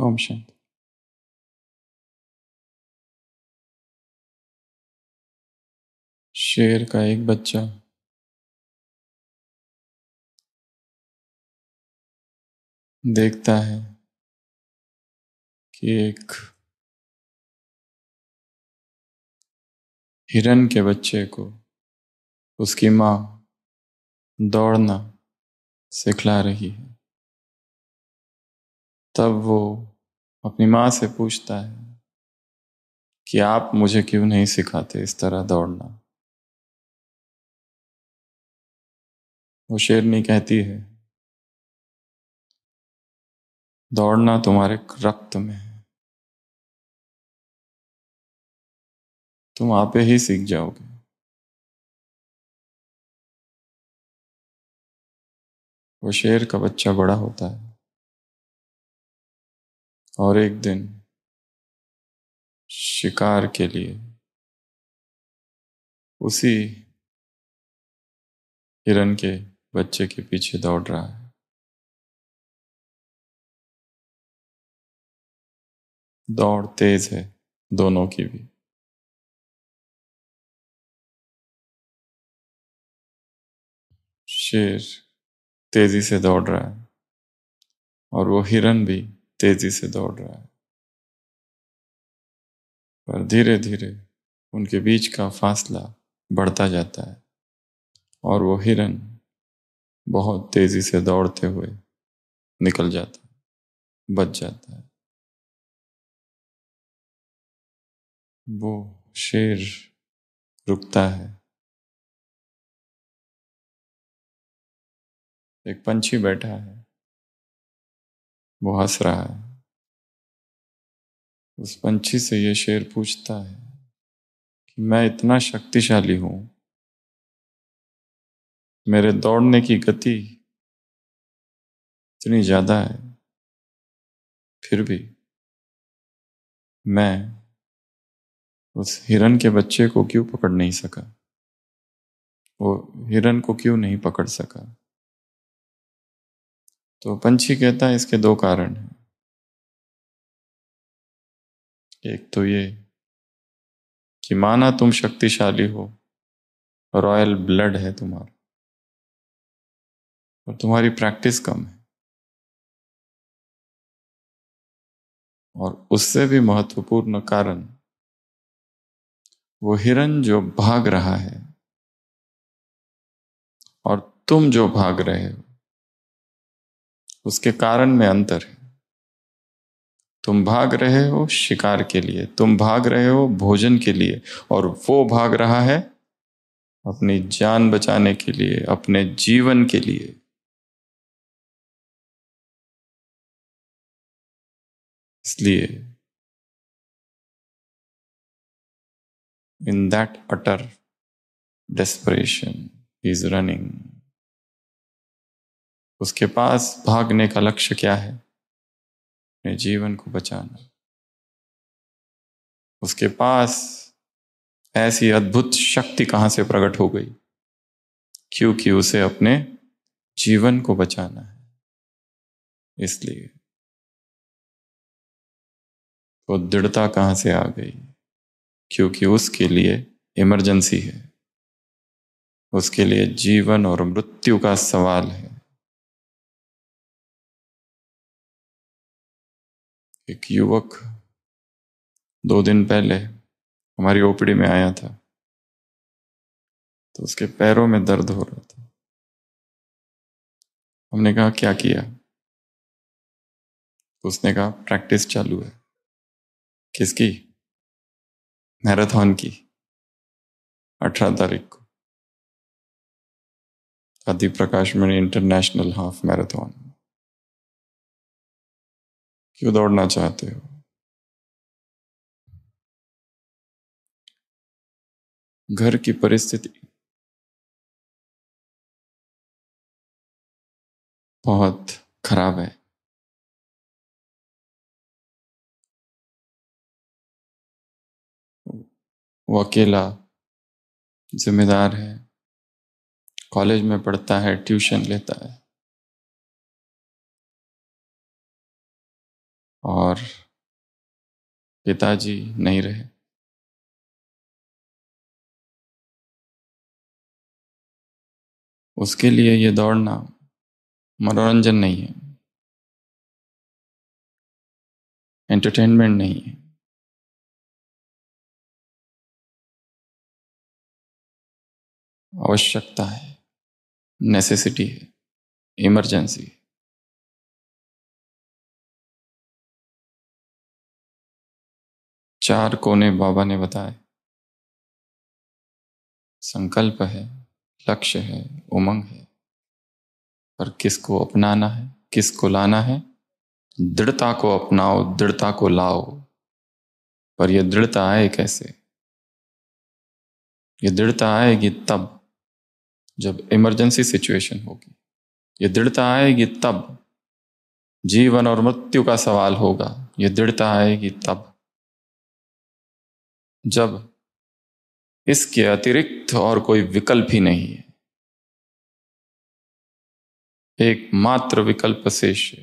ओम शांति शेर का एक बच्चा देखता है कि एक हिरन के बच्चे को उसकी माँ दौड़ना सिखला रही है तब वो अपनी माँ से पूछता है कि आप मुझे क्यों नहीं सिखाते इस तरह दौड़ना वो शेरनी कहती है दौड़ना तुम्हारे रक्त में है तुम आप ही सीख जाओगे वो शेर का बच्चा बड़ा होता है और एक दिन शिकार के लिए उसी हिरण के बच्चे के पीछे दौड़ रहा है दौड़ तेज है दोनों की भी शेर तेजी से दौड़ रहा है और वो हिरन भी तेजी से दौड़ रहा है पर धीरे धीरे उनके बीच का फासला बढ़ता जाता है और वो हिरन बहुत तेजी से दौड़ते हुए निकल जाता है बच जाता है वो शेर रुकता है एक पंछी बैठा है वो हंस रहा है उस पंछी से ये शेर पूछता है कि मैं इतना शक्तिशाली हूं मेरे दौड़ने की गति इतनी ज्यादा है फिर भी मैं उस हिरन के बच्चे को क्यों पकड़ नहीं सका वो हिरन को क्यों नहीं पकड़ सका तो पंछी कहता है इसके दो कारण हैं एक तो ये कि माना तुम शक्तिशाली हो रॉयल ब्लड है तुम्हारा और तुम्हारी प्रैक्टिस कम है और उससे भी महत्वपूर्ण कारण वो हिरण जो भाग रहा है और तुम जो भाग रहे हो उसके कारण में अंतर है तुम भाग रहे हो शिकार के लिए तुम भाग रहे हो भोजन के लिए और वो भाग रहा है अपनी जान बचाने के लिए अपने जीवन के लिए इसलिए in that utter desperation is running उसके पास भागने का लक्ष्य क्या है अपने जीवन को बचाना उसके पास ऐसी अद्भुत शक्ति कहाँ से प्रकट हो गई क्योंकि उसे अपने जीवन को बचाना है इसलिए तो दृढ़ता कहाँ से आ गई क्योंकि उसके लिए इमरजेंसी है उसके लिए जीवन और मृत्यु का सवाल है एक युवक दो दिन पहले हमारी ओपीडी में आया था तो उसके पैरों में दर्द हो रहा था हमने कहा क्या किया तो उसने कहा प्रैक्टिस चालू है किसकी मैराथन की अठारह तारीख को आदि प्रकाश में इंटरनेशनल हाफ मैराथन क्यों दौड़ना चाहते हो घर की परिस्थिति बहुत खराब है वो अकेला जिम्मेदार है कॉलेज में पढ़ता है ट्यूशन लेता है और पिताजी नहीं रहे उसके लिए ये दौड़ना मनोरंजन नहीं है एंटरटेनमेंट नहीं है आवश्यकता है नेसेसिटी है इमरजेंसी है चार कोने बाबा ने बताए संकल्प है लक्ष्य है उमंग है पर किसको अपनाना है किसको लाना है दृढ़ता को अपनाओ दृढ़ता को लाओ पर यह दृढ़ता आए कैसे ये दृढ़ता आएगी तब जब इमरजेंसी सिचुएशन होगी ये दृढ़ता आएगी तब जीवन और मृत्यु का सवाल होगा ये दृढ़ता आएगी तब जब इसके अतिरिक्त और कोई विकल्प ही नहीं है एकमात्र विकल्प शेष है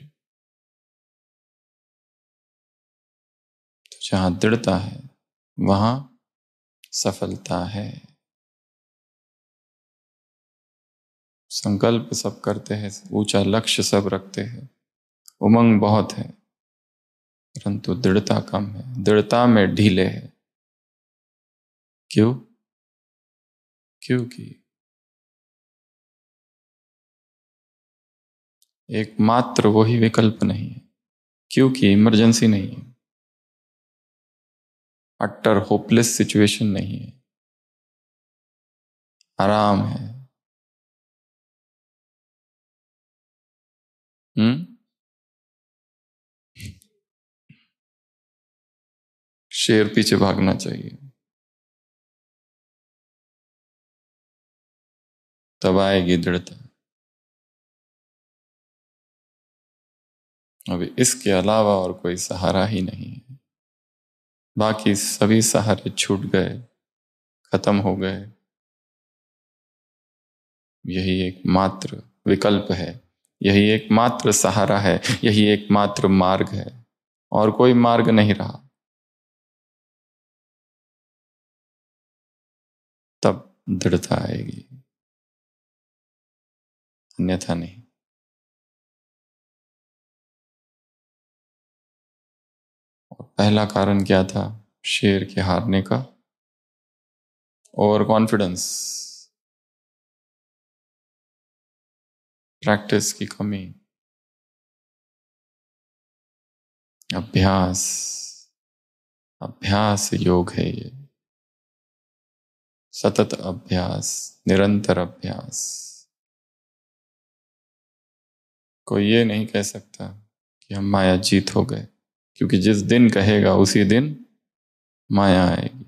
तो जहां दृढ़ता है वहां सफलता है संकल्प सब करते हैं ऊंचा लक्ष्य सब रखते हैं उमंग बहुत है परंतु दृढ़ता कम है दृढ़ता में ढीले है क्यों क्योंकि एकमात्र वही विकल्प नहीं है क्योंकि इमरजेंसी नहीं है अट्टर होपलेस सिचुएशन नहीं है आराम है हम्म शेर पीछे भागना चाहिए तब आएगी दृढ़ता अभी इसके अलावा और कोई सहारा ही नहीं है बाकी सभी सहारे छूट गए खत्म हो गए यही एक मात्र विकल्प है यही एकमात्र सहारा है यही एकमात्र मार्ग है और कोई मार्ग नहीं रहा तब दृढ़ता आएगी अन्यथा नहीं और पहला कारण क्या था शेर के हारने का ओवर कॉन्फिडेंस प्रैक्टिस की कमी अभ्यास अभ्यास योग है ये सतत अभ्यास निरंतर अभ्यास कोई ये नहीं कह सकता कि हम माया जीत हो गए क्योंकि जिस दिन कहेगा उसी दिन माया आएगी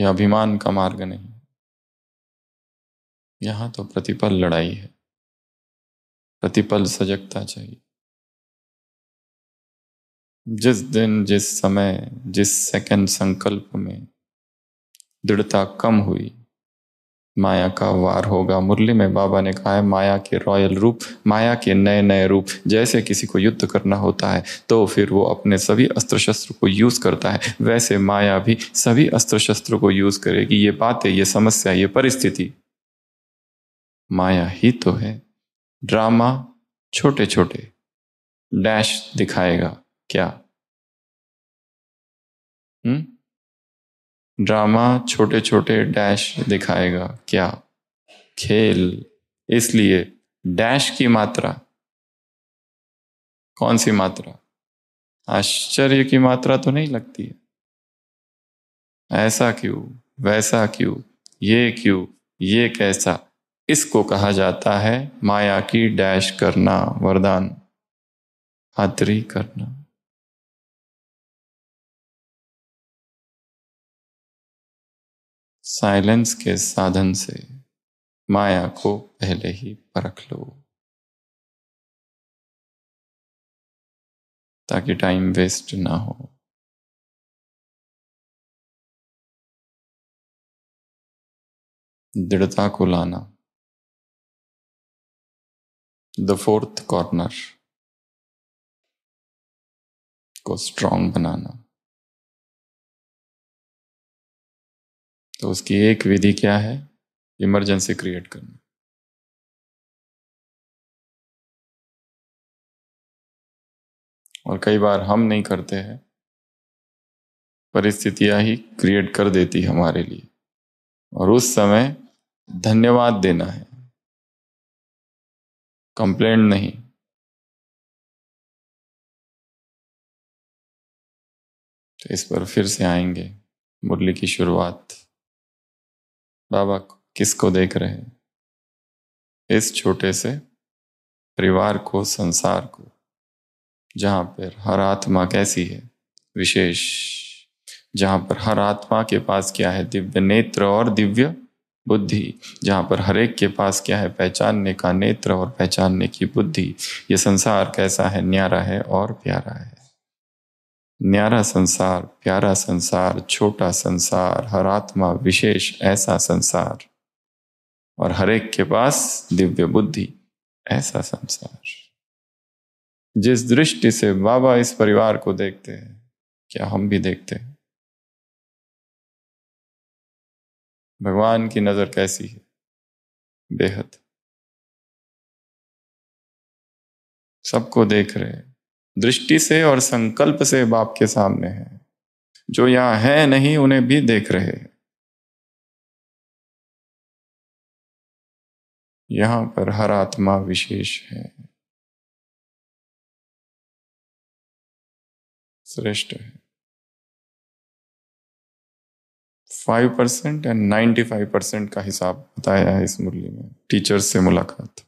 यह अभिमान का मार्ग नहीं यहां तो प्रतिपल लड़ाई है प्रतिपल सजगता चाहिए जिस दिन जिस समय जिस सेकंड संकल्प में दृढ़ता कम हुई माया का वार होगा मुरली में बाबा ने कहा है माया के रॉयल रूप माया के नए नए रूप जैसे किसी को युद्ध करना होता है तो फिर वो अपने सभी अस्त्र शस्त्र को यूज़ करता है वैसे माया भी सभी अस्त्र शस्त्र को यूज़ करेगी ये बातें ये समस्या ये परिस्थिति माया ही तो है ड्रामा छोटे छोटे डैश दिखाएगा क्या हुँ? हम्म? ड्रामा छोटे छोटे डैश दिखाएगा क्या खेल इसलिए डैश की मात्रा कौन सी मात्रा आश्चर्य की मात्रा तो नहीं लगती है ऐसा क्यों वैसा क्यों ये क्यों ये कैसा इसको कहा जाता है माया की डैश करना वरदान हाथरी करना साइलेंस के साधन से माया को पहले ही परख लो ताकि टाइम वेस्ट ना हो दृढ़ता को लाना द फोर्थ कॉर्नर को स्ट्रांग बनाना तो उसकी एक विधि क्या है इमरजेंसी क्रिएट करना और कई बार हम नहीं करते हैं परिस्थितियां ही क्रिएट कर देती हमारे लिए और उस समय धन्यवाद देना है कंप्लेंट नहीं तो इस पर फिर से आएंगे मुरली की शुरुआत बाबा किसको देख रहे हैं इस छोटे से परिवार को संसार को जहाँ पर हर आत्मा कैसी है विशेष जहाँ पर हर आत्मा के पास क्या है दिव्य नेत्र और दिव्य बुद्धि जहाँ पर हरेक के पास क्या है पहचानने का नेत्र और पहचानने की बुद्धि ये संसार कैसा है न्यारा है और प्यारा है न्यारा संसार प्यारा संसार छोटा संसार हर आत्मा विशेष ऐसा संसार और हरेक के पास दिव्य बुद्धि ऐसा संसार जिस दृष्टि से बाबा इस परिवार को देखते हैं क्या हम भी देखते हैं भगवान की नजर कैसी है बेहद सबको देख रहे हैं दृष्टि से और संकल्प से बाप के सामने है जो यहां है नहीं उन्हें भी देख रहे हैं यहां पर हर आत्मा विशेष है श्रेष्ठ है five percent and ninety five percent का हिसाब बताया है इस मुरली में टीचर से मुलाकात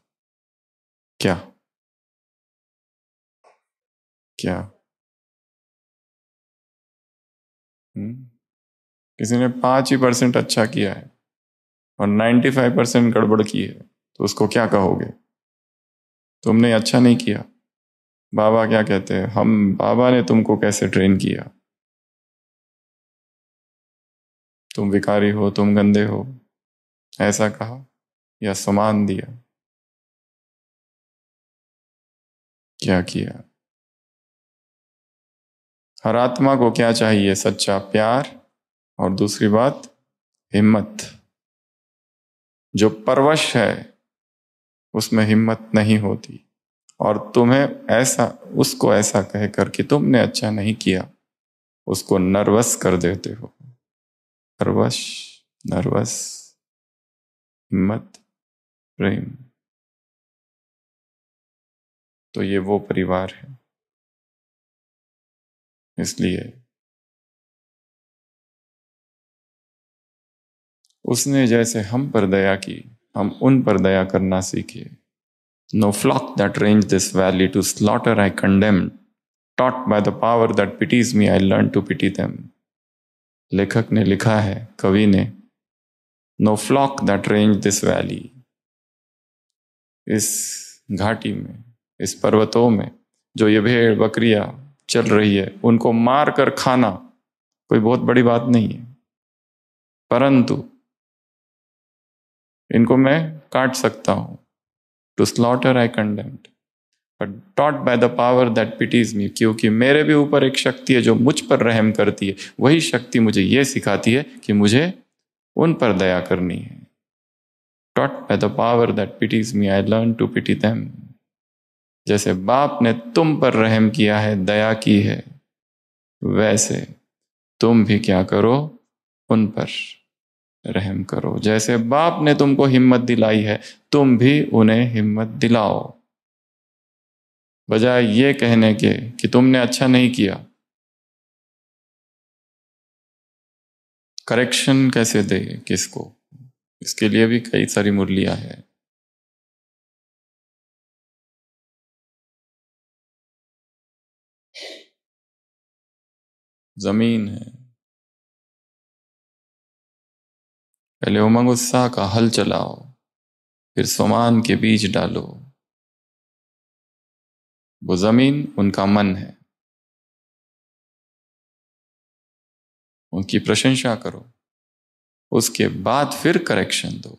क्या क्या हम्म, किसी ने पांच ही परसेंट अच्छा किया है और नाइन्टी फाइव परसेंट गड़बड़ की है तो उसको क्या कहोगे तुमने अच्छा नहीं किया बाबा क्या कहते हैं हम बाबा ने तुमको कैसे ट्रेन किया तुम विकारी हो तुम गंदे हो ऐसा कहा या समान दिया क्या किया हर आत्मा को क्या चाहिए सच्चा प्यार और दूसरी बात हिम्मत जो परवश है उसमें हिम्मत नहीं होती और तुम्हें ऐसा उसको ऐसा कह कर कि तुमने अच्छा नहीं किया उसको नर्वस कर देते हो परवश नर्वस हिम्मत प्रेम तो ये वो परिवार है इसलिए उसने जैसे हम पर दया की हम उन पर दया करना सीखे no flock that range this valley to slaughter I condemn taught by the power that pities me I learn to pity them लेखक ने लिखा है कवि ने no flock that range this valley इस घाटी में इस पर्वतों में जो ये भेड़ बकरिया चल रही है उनको मार कर खाना कोई बहुत बड़ी बात नहीं है परंतु इनको मैं काट सकता हूं to slaughter I condemned but taught by the power that pities me क्योंकि मेरे भी ऊपर एक शक्ति है जो मुझ पर रहम करती है वही शक्ति मुझे ये सिखाती है कि मुझे उन पर दया करनी है taught by the power that pities me I learn to pity them जैसे बाप ने तुम पर रहम किया है दया की है वैसे तुम भी क्या करो उन पर रहम करो जैसे बाप ने तुमको हिम्मत दिलाई है तुम भी उन्हें हिम्मत दिलाओ बजाय ये कहने के कि तुमने अच्छा नहीं किया करेक्शन कैसे दे किसको इसके लिए भी कई सारी मुरलियां हैं जमीन है पहले उमंग उत्साह का हल चलाओ फिर सोमान के बीज डालो वो जमीन उनका मन है उनकी प्रशंसा करो उसके बाद फिर करेक्शन दो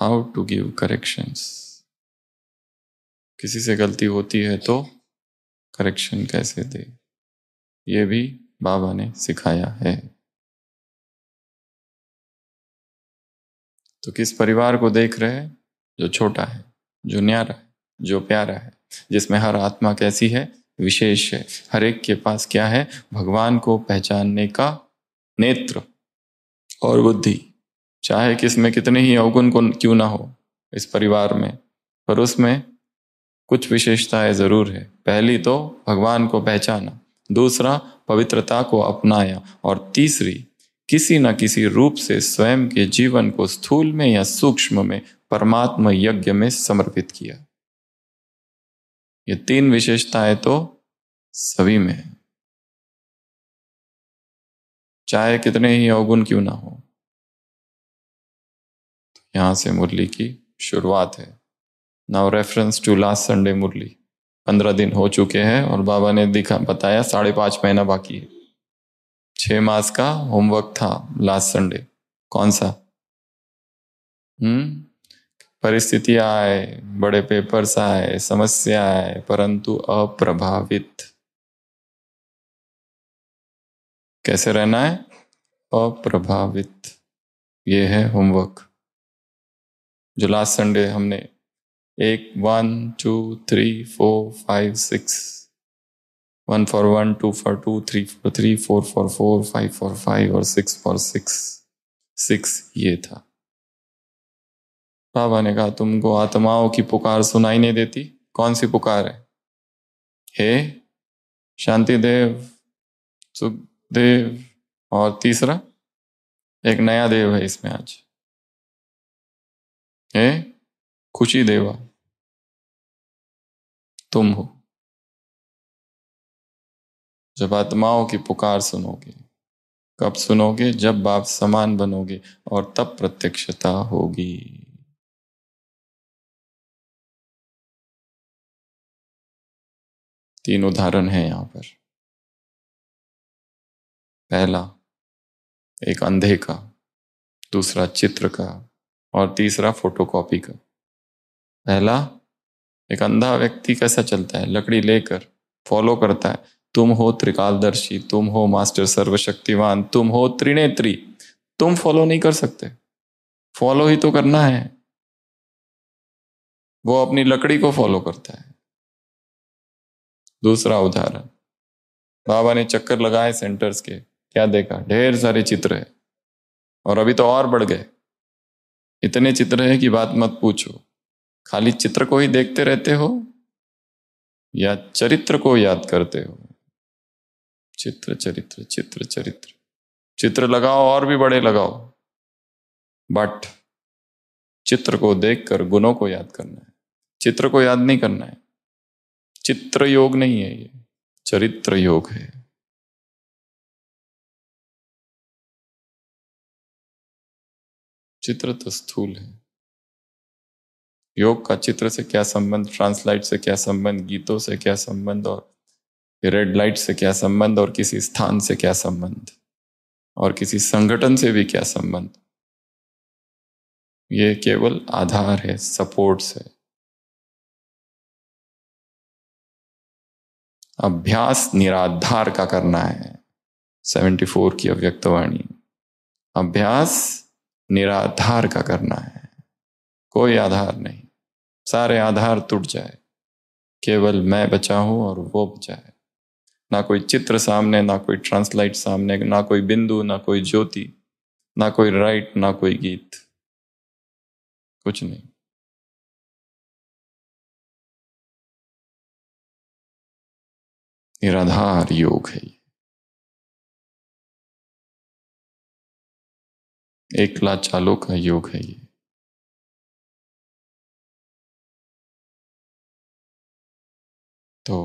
हाउ टू गिव करेक्शंस किसी से गलती होती है तो करेक्शन कैसे दे ये भी बाबा ने सिखाया है तो किस परिवार को देख रहे हैं जो छोटा है जो न्यारा है जो प्यारा है जिसमें हर आत्मा कैसी है विशेष है हर एक के पास क्या है भगवान को पहचानने का नेत्र और बुद्धि चाहे कि इसमें कितने ही अवगुण को क्यों ना हो इस परिवार में पर उसमें कुछ विशेषताएं जरूर है पहली तो भगवान को पहचाना दूसरा पवित्रता को अपनाया और तीसरी किसी न किसी रूप से स्वयं के जीवन को स्थूल में या सूक्ष्म में परमात्मा यज्ञ में समर्पित किया ये तीन विशेषताएं तो सभी में है चाहे कितने ही अवगुण क्यों ना हो तो यहां से मुरली की शुरुआत है now reference to last Sunday मुरली पंद्रह दिन हो चुके हैं और बाबा ने दिखा बताया साढ़े पाँच महीना बाकी है छः मास का होमवर्क था लास्ट संडे कौन सा हम्म परिस्थिति आए बड़े पेपर्स आए समस्या आए परंतु अप्रभावित कैसे रहना है अप्रभावित ये है होमवर्क जो लास्ट संडे हमने एक one two three four five six one for one two for two three for three four for four five for five और सिक्स फॉर सिक्स सिक्स ये था बाबा ने कहा तुमको आत्माओं की पुकार सुनाई नहीं देती कौन सी पुकार है हे शांति देव सुखदेव और तीसरा एक नया देव है इसमें आज हे खुशी देवा तुम हो जब आत्माओं की पुकार सुनोगे कब सुनोगे जब बाप समान बनोगे और तब प्रत्यक्षता होगी तीन उदाहरण है यहां पर पहला एक अंधे का दूसरा चित्र का और तीसरा फोटोकॉपी का पहला एक अंधा व्यक्ति कैसा चलता है लकड़ी लेकर फॉलो करता है तुम हो त्रिकालदर्शी तुम हो मास्टर सर्वशक्तिवान तुम हो त्रिनेत्री तुम फॉलो नहीं कर सकते फॉलो ही तो करना है वो अपनी लकड़ी को फॉलो करता है दूसरा उदाहरण बाबा ने चक्कर लगाए सेंटर्स के क्या देखा ढेर सारे चित्र है और अभी तो और बढ़ गए इतने चित्र है कि बात मत पूछो खाली चित्र को ही देखते रहते हो या चरित्र को याद करते हो चित्र चरित्र चित्र चरित्र चित्र लगाओ और भी बड़े लगाओ बट चित्र को देखकर गुणों को याद करना है चित्र को याद नहीं करना है चित्र योग नहीं है ये चरित्र योग है चित्र तो स्थूल है योग का चित्र से क्या संबंध ट्रांसलाइट से क्या संबंध गीतों से क्या संबंध और रेड लाइट से क्या संबंध और किसी स्थान से क्या संबंध और किसी संगठन से भी क्या संबंध ये केवल आधार है सपोर्ट है अभ्यास निराधार का करना है 74 की अव्यक्तवाणी अभ्यास निराधार का करना है कोई आधार नहीं सारे आधार टूट जाए केवल मैं बचा हूं और वो बचा है ना कोई चित्र सामने ना कोई ट्रांसलाइट सामने ना कोई बिंदु ना कोई ज्योति ना कोई राइट ना कोई गीत कुछ नहीं निराधार योग है ये एकला चालों का योग है ये तो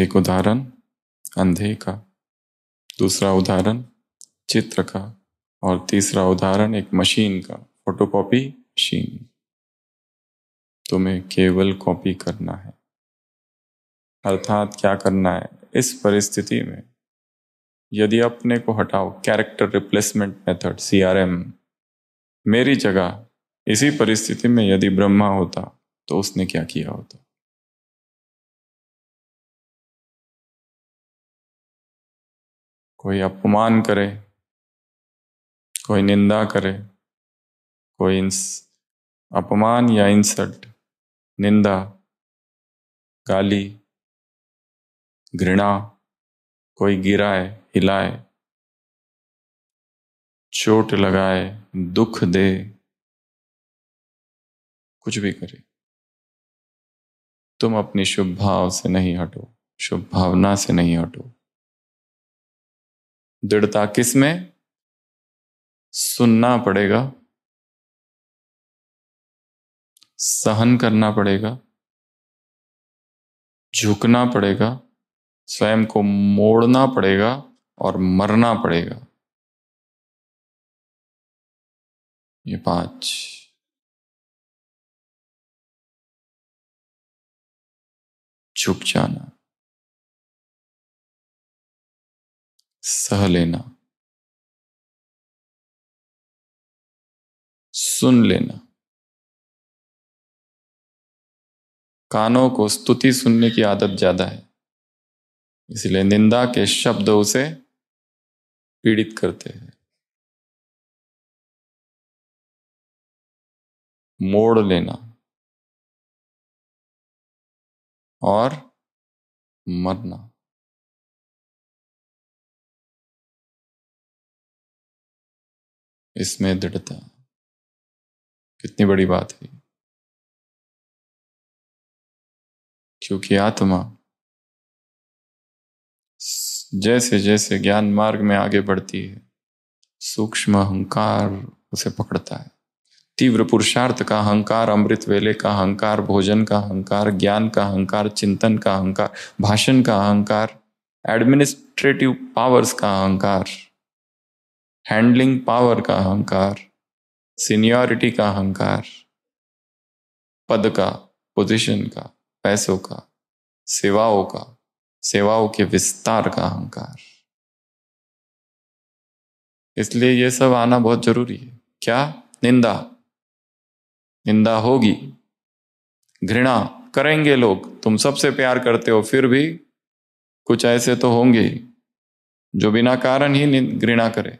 एक उदाहरण अंधे का दूसरा उदाहरण चित्र का और तीसरा उदाहरण एक मशीन का फोटोकॉपी मशीन तुम्हें केवल कॉपी करना है अर्थात क्या करना है इस परिस्थिति में यदि अपने को हटाओ कैरेक्टर रिप्लेसमेंट मेथड सीआरएम मेरी जगह इसी परिस्थिति में यदि ब्रह्मा होता तो उसने क्या किया होता कोई अपमान करे कोई निंदा करे कोई इंस अपमान या इंसल्ट निंदा गाली घृणा कोई गिराए हिलाए चोट लगाए दुख दे कुछ भी करे तुम अपनी शुभ भाव से नहीं हटो शुभ भावना से नहीं हटो दृढ़ता किस में सुनना पड़ेगा सहन करना पड़ेगा झुकना पड़ेगा स्वयं को मोड़ना पड़ेगा और मरना पड़ेगा ये पांच झुक जाना सह लेना सुन लेना कानों को स्तुति सुनने की आदत ज्यादा है इसलिए निंदा के शब्द उसे पीड़ित करते हैं मोड़ लेना और मरना इसमें दृढ़ता कितनी बड़ी बात है क्योंकि आत्मा जैसे जैसे ज्ञान मार्ग में आगे बढ़ती है सूक्ष्म अहंकार उसे पकड़ता है तीव्र पुरुषार्थ का अहंकार अमृत वेले का अहंकार भोजन का अहंकार ज्ञान का अहंकार चिंतन का अहंकार भाषण का अहंकार एडमिनिस्ट्रेटिव पावर्स का अहंकार हैंडलिंग पावर का अहंकार सीनियरिटी का अहंकार पद का पोजीशन का पैसों का सेवाओं का सेवाओं के विस्तार का अहंकार इसलिए ये सब आना बहुत जरूरी है क्या निंदा निंदा होगी घृणा करेंगे लोग तुम सबसे प्यार करते हो फिर भी कुछ ऐसे तो होंगे जो बिना कारण ही घृणा करे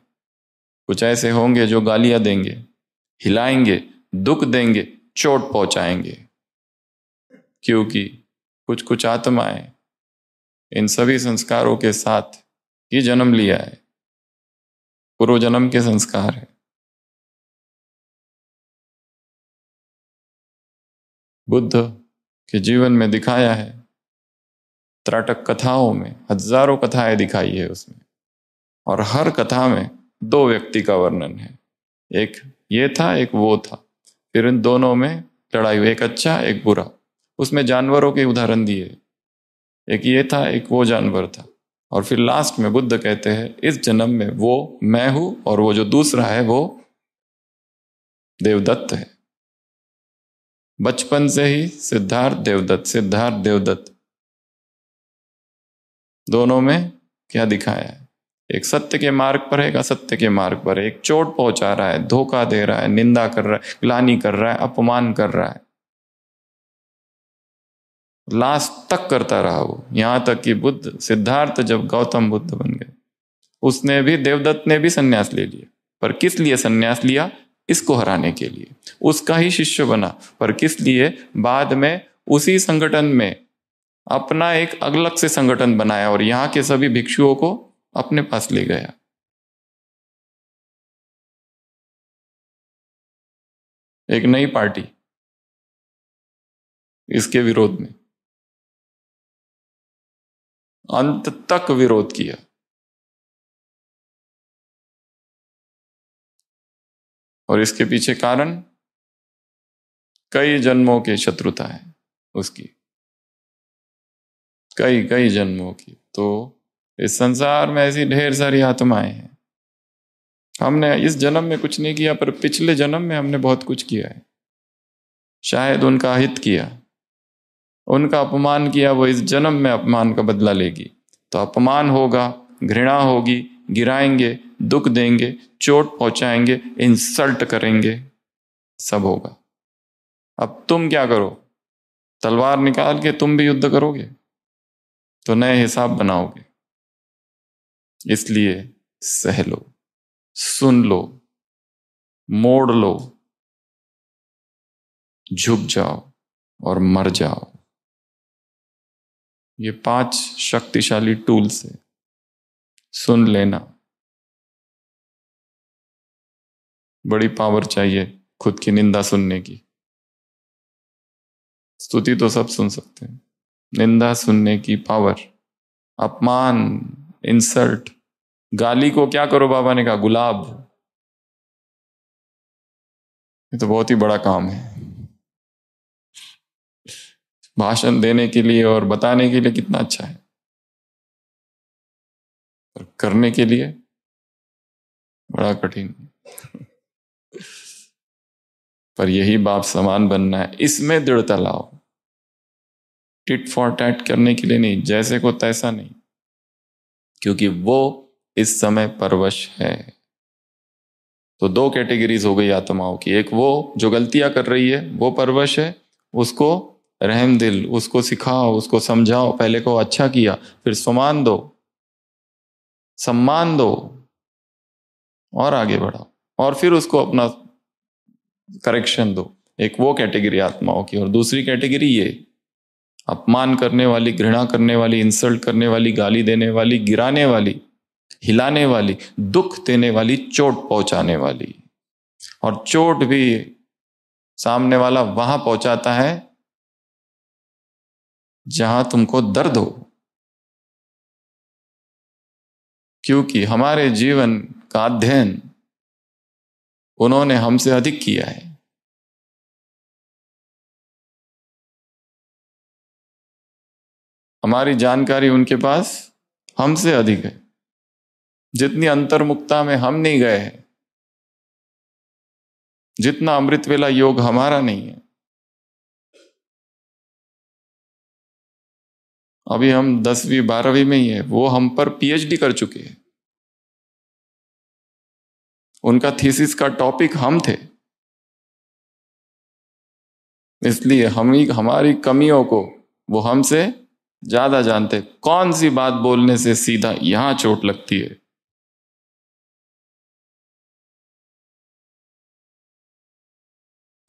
कुछ ऐसे होंगे जो गालियां देंगे हिलाएंगे दुख देंगे चोट पहुंचाएंगे क्योंकि कुछ कुछ आत्माएं इन सभी संस्कारों के साथ ही जन्म लिया है पूर्व जन्म के संस्कार है बुद्ध के जीवन में दिखाया है त्राटक कथाओं में हजारों कथाएं दिखाई है उसमें और हर कथा में दो व्यक्ति का वर्णन है एक ये था एक वो था फिर इन दोनों में लड़ाई हुई एक अच्छा एक बुरा उसमें जानवरों के उदाहरण दिए एक ये था एक वो जानवर था और फिर लास्ट में बुद्ध कहते हैं इस जन्म में वो मैं हूं और वो जो दूसरा है वो देवदत्त है बचपन से ही सिद्धार्थ देवदत्त सिद्धार्थ देवदत्त दोनों में क्या दिखाया है एक सत्य के मार्ग पर है एक असत्य के मार्ग पर है एक चोट पहुंचा रहा है धोखा दे रहा है निंदा कर रहा है ग्लानी कर रहा है अपमान कर रहा है लास्ट तक करता रहा वो यहां तक कि बुद्ध सिद्धार्थ जब गौतम बुद्ध बन गए उसने भी देवदत्त ने भी संन्यास ले लिया पर किस लिए संन्यास लिया इसको हराने के लिए उसका ही शिष्य बना पर किस लिए बाद में उसी संगठन में अपना एक अलग से संगठन बनाया और यहां के सभी भिक्षुओं को अपने पास ले गया एक नई पार्टी इसके विरोध में अंत तक विरोध किया और इसके पीछे कारण कई जन्मों की शत्रुता है उसकी कई कई जन्मों की तो इस संसार में ऐसी ढेर सारी आत्माएं हैं हमने इस जन्म में कुछ नहीं किया पर पिछले जन्म में हमने बहुत कुछ किया है शायद उनका हित किया उनका अपमान किया वो इस जन्म में अपमान का बदला लेगी तो अपमान होगा घृणा होगी गिराएंगे दुख देंगे चोट पहुंचाएंगे इंसल्ट करेंगे सब होगा अब तुम क्या करो तलवार निकाल के तुम भी युद्ध करोगे तो नए हिसाब बनाओगे इसलिए सह लो सुन लो मोड़ लो झुक जाओ और मर जाओ ये पांच शक्तिशाली टूल्स है सुन लेना बड़ी पावर चाहिए खुद की निंदा सुनने की स्तुति तो सब सुन सकते हैं निंदा सुनने की पावर अपमान इंसल्ट गाली को क्या करो बाबा ने कहा गुलाब ये तो बहुत ही बड़ा काम है भाषण देने के लिए और बताने के लिए कितना अच्छा है करने के लिए बड़ा कठिन पर यही बाप समान बनना है इसमें दृढ़ता लाओ टिट फॉर टैट करने के लिए नहीं जैसे को तैसा नहीं क्योंकि वो इस समय परवश है तो दो कैटेगरीज हो गई आत्माओं की एक वो जो गलतियां कर रही है वो परवश है उसको रहम दिल उसको सिखाओ उसको समझाओ पहले को अच्छा किया फिर समान दो सम्मान दो और आगे बढ़ाओ और फिर उसको अपना करेक्शन दो एक वो कैटेगरी आत्माओं की और दूसरी कैटेगरी ये अपमान करने वाली घृणा करने वाली इंसल्ट करने वाली गाली देने वाली गिराने वाली हिलाने वाली दुख देने वाली चोट पहुंचाने वाली और चोट भी सामने वाला वहां पहुंचाता है जहां तुमको दर्द हो क्योंकि हमारे जीवन का अध्ययन उन्होंने हमसे अधिक किया है हमारी जानकारी उनके पास हमसे अधिक है जितनी अंतर्मुक्ता में हम नहीं गए हैं जितना अमृत वेला योग हमारा नहीं है अभी हम दसवीं बारहवीं में ही है वो हम पर पीएचडी कर चुके हैं उनका थीसिस का टॉपिक हम थे इसलिए हम ही हमारी कमियों को वो हमसे ज्यादा जानते कौन सी बात बोलने से सीधा यहां चोट लगती है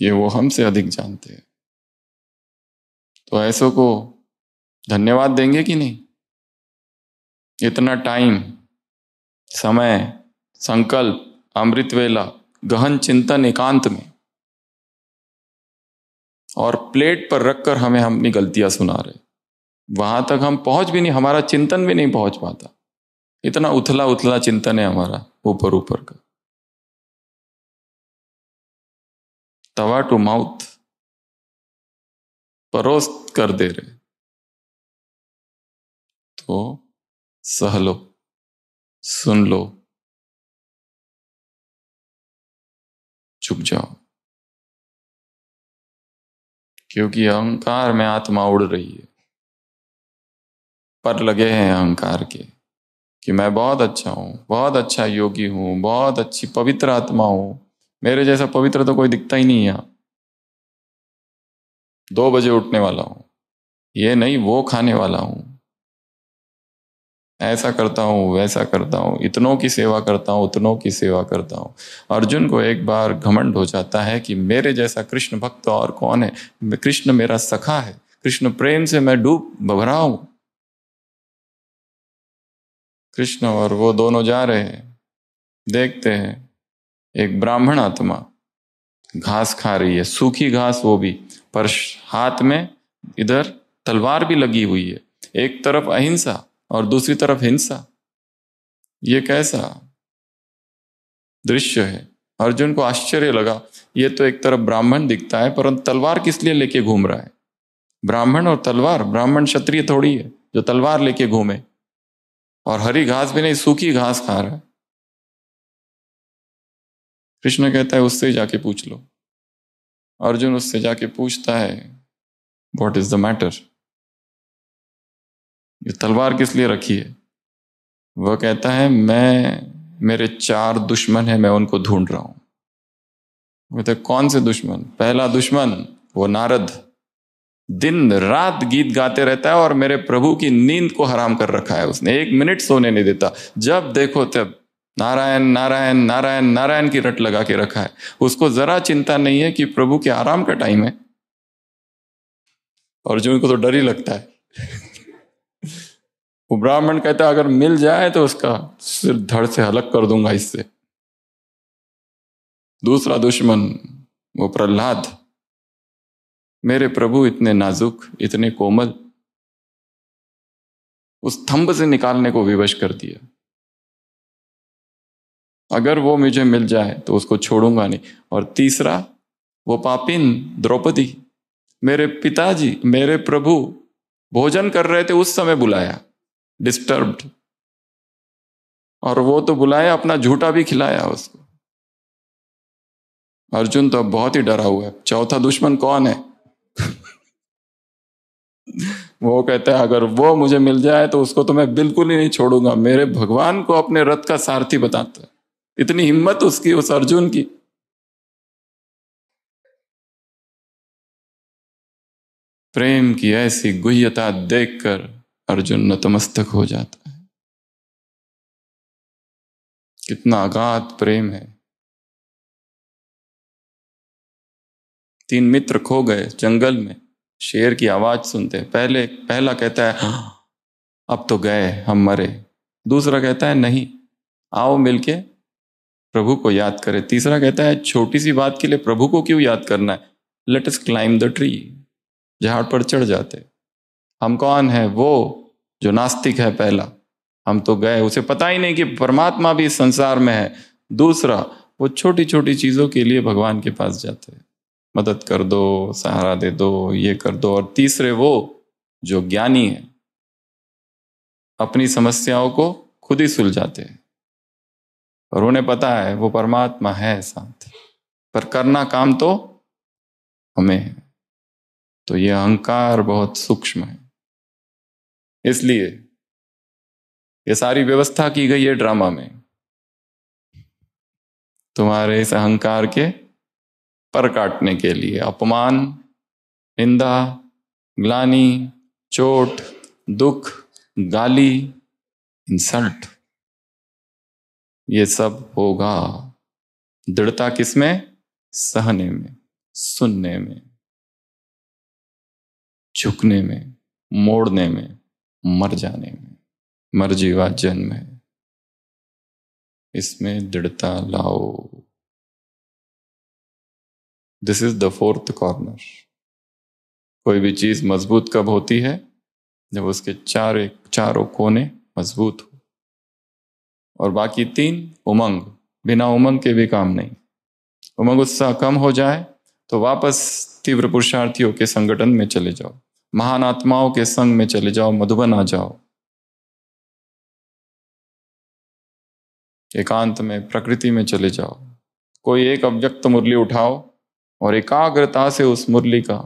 ये वो हमसे अधिक जानते हैं तो ऐसों को धन्यवाद देंगे कि नहीं इतना टाइम समय संकल्प अमृत वेला गहन चिंतन एकांत में और प्लेट पर रखकर हमें अपनी गलतियां सुना रहे वहां तक हम पहुंच भी नहीं हमारा चिंतन भी नहीं पहुंच पाता इतना उथला उथला चिंतन है हमारा ऊपर ऊपर का तवा टू माउथ परोस कर दे रहे तो सह लो सुन लो छुप जाओ क्योंकि अहंकार में आत्मा उड़ रही है पर लगे हैं अहंकार के कि मैं बहुत अच्छा हूं बहुत अच्छा योगी हूं बहुत अच्छी पवित्र आत्मा हूँ मेरे जैसा पवित्र तो कोई दिखता ही नहीं यहाँ दो बजे उठने वाला हूं ये नहीं वो खाने वाला हूं ऐसा करता हूँ वैसा करता हूँ इतनों की सेवा करता हूँ उतनों की सेवा करता हूँ अर्जुन को एक बार घमंड हो जाता है कि मेरे जैसा कृष्ण भक्त और कौन है कृष्ण मेरा सखा है कृष्ण प्रेम से मैं डूब भरा हूं कृष्ण और वो दोनों जा रहे हैं देखते हैं एक ब्राह्मण आत्मा घास खा रही है सूखी घास वो भी पर हाथ में इधर तलवार भी लगी हुई है एक तरफ अहिंसा और दूसरी तरफ हिंसा ये कैसा दृश्य है अर्जुन को आश्चर्य लगा ये तो एक तरफ ब्राह्मण दिखता है परंतु तलवार किस लिए लेके घूम रहा है ब्राह्मण और तलवार ब्राह्मण क्षत्रिय थोड़ी है जो तलवार लेके घूमे और हरी घास भी नहीं सूखी घास खा रहा है कृष्ण कहता है उससे जाके पूछ लो अर्जुन उससे जाके पूछता है वॉट इज द मैटर ये तलवार किस लिए रखी है वह कहता है मैं मेरे चार दुश्मन है मैं उनको ढूंढ रहा हूं कहते कौन से दुश्मन पहला दुश्मन वो नारद दिन रात गीत गाते रहता है और मेरे प्रभु की नींद को हराम कर रखा है उसने एक मिनट सोने नहीं देता जब देखो तब नारायण नारायण नारायण नारायण की रट लगा के रखा है उसको जरा चिंता नहीं है कि प्रभु के आराम का टाइम है और जो इनको तो डर ही लगता है वो ब्राह्मण कहता अगर मिल जाए तो उसका सिर धड़ से हलक कर दूंगा इससे दूसरा दुश्मन वो प्रहलाद मेरे प्रभु इतने नाजुक इतने कोमल उस थंब से निकालने को विवश कर दिया अगर वो मुझे मिल जाए तो उसको छोड़ूंगा नहीं और तीसरा वो पापिन द्रौपदी मेरे पिताजी मेरे प्रभु भोजन कर रहे थे उस समय बुलाया डिस्टर्ब्ड और वो तो बुलाया अपना झूठा भी खिलाया उसको अर्जुन तो अब बहुत ही डरा हुआ है चौथा दुश्मन कौन है वो कहता है अगर वो मुझे मिल जाए तो उसको तो मैं बिल्कुल ही नहीं छोड़ूंगा मेरे भगवान को अपने रथ का सारथी बताता है इतनी हिम्मत उसकी उस अर्जुन की प्रेम की ऐसी गुह्यता देखकर अर्जुन नतमस्तक हो जाता है कितना अगाध प्रेम है तीन मित्र खो गए जंगल में शेर की आवाज सुनते पहले पहला कहता है हाँ, अब तो गए हम मरे दूसरा कहता है नहीं आओ मिलके प्रभु को याद करें तीसरा कहता है छोटी सी बात के लिए प्रभु को क्यों याद करना है let us climb the tree झाड़ पर चढ़ जाते हम कौन है वो जो नास्तिक है पहला हम तो गए उसे पता ही नहीं कि परमात्मा भी इस संसार में है दूसरा वो छोटी छोटी चीजों के लिए भगवान के पास जाते हैं मदद कर दो सहारा दे दो ये कर दो और तीसरे वो जो ज्ञानी है अपनी समस्याओं को खुद ही सुलझाते हैं और उन्हें पता है वो परमात्मा है साथ पर करना काम तो हमें है तो ये अहंकार बहुत सूक्ष्म है इसलिए ये सारी व्यवस्था की गई है ड्रामा में तुम्हारे इस अहंकार के पर काटने के लिए अपमान निंदा ग्लानी चोट दुख गाली इंसल्ट ये सब होगा दृढ़ता किसमें सहने में सुनने में झुकने में मोड़ने में मर जाने में मर जीवा जन्म है इसमें दृढ़ता लाओ this is the fourth corner कोई भी चीज मजबूत कब होती है जब उसके चार चारों कोने मजबूत हो और बाकी तीन उमंग बिना उमंग के भी काम नहीं उमंग उत्साह कम हो जाए तो वापस तीव्र पुरुषार्थियों के संगठन में चले जाओ महान आत्माओं के संग में चले जाओ मधुबन आ जाओ एकांत में प्रकृति में चले जाओ कोई एक अव्यक्त मुरली उठाओ और एकाग्रता से उस मुरली का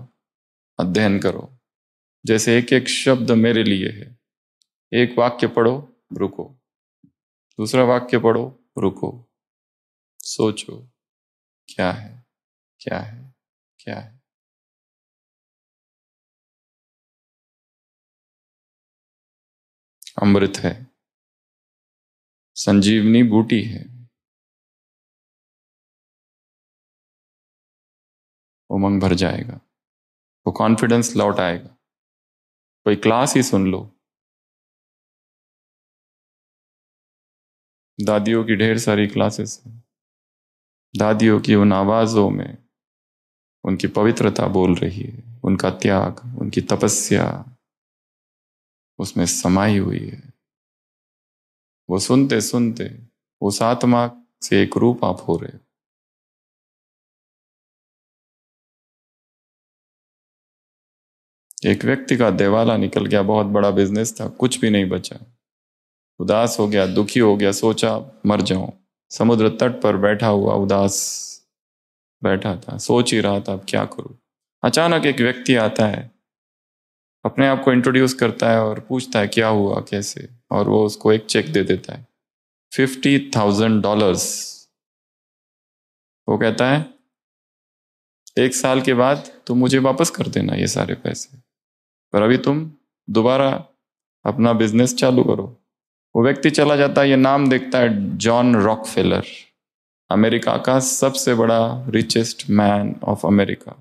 अध्ययन करो जैसे एक एक शब्द मेरे लिए है एक वाक्य पढ़ो रुको दूसरा वाक्य पढ़ो रुको सोचो क्या है क्या है क्या है अमृत है संजीवनी बूटी है उमंग भर जाएगा वो कॉन्फिडेंस लौट आएगा कोई क्लास ही सुन लो दादियों की ढेर सारी क्लासेस हैं दादियों की उन आवाज़ों में उनकी पवित्रता बोल रही है उनका त्याग उनकी तपस्या उसमें समाई हुई है वो सुनते सुनते उस आत्मा से एक रूप आप हो रहे हो एक व्यक्ति का देवाला निकल गया बहुत बड़ा बिजनेस था कुछ भी नहीं बचा उदास हो गया दुखी हो गया सोचा मर जाऊं समुद्र तट पर बैठा हुआ उदास बैठा था सोच ही रहा था अब क्या करूं अचानक एक व्यक्ति आता है अपने आप को इंट्रोड्यूस करता है और पूछता है क्या हुआ कैसे और वो उसको एक चेक दे देता है फिफ्टी थाउजेंड डॉलर्स वो कहता है एक साल के बाद तुम मुझे वापस कर देना ये सारे पैसे पर अभी तुम दोबारा अपना बिजनेस चालू करो वो व्यक्ति चला जाता है ये नाम देखता है जॉन रॉकफेलर अमेरिका का सबसे बड़ा रिचेस्ट मैन ऑफ अमेरिका